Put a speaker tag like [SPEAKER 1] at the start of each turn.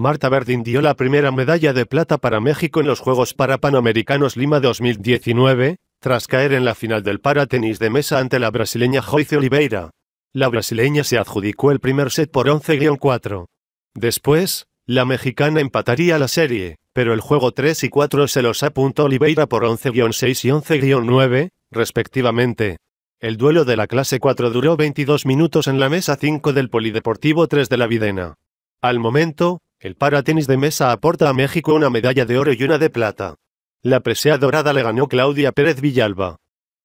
[SPEAKER 1] Marta berdin dio la primera medalla de plata para México en los Juegos Panamericanos Lima 2019, tras caer en la final del paratenis de mesa ante la brasileña Joyce Oliveira. La brasileña se adjudicó el primer set por 11-4. Después, la mexicana empataría la serie, pero el juego 3 y 4 se los apuntó Oliveira por 11-6 y 11-9, respectivamente. El duelo de la clase 4 duró 22 minutos en la mesa 5 del Polideportivo 3 de la Videna. Al momento, el para tenis de mesa aporta a México una medalla de oro y una de plata. La presea dorada le
[SPEAKER 2] ganó Claudia Pérez Villalba.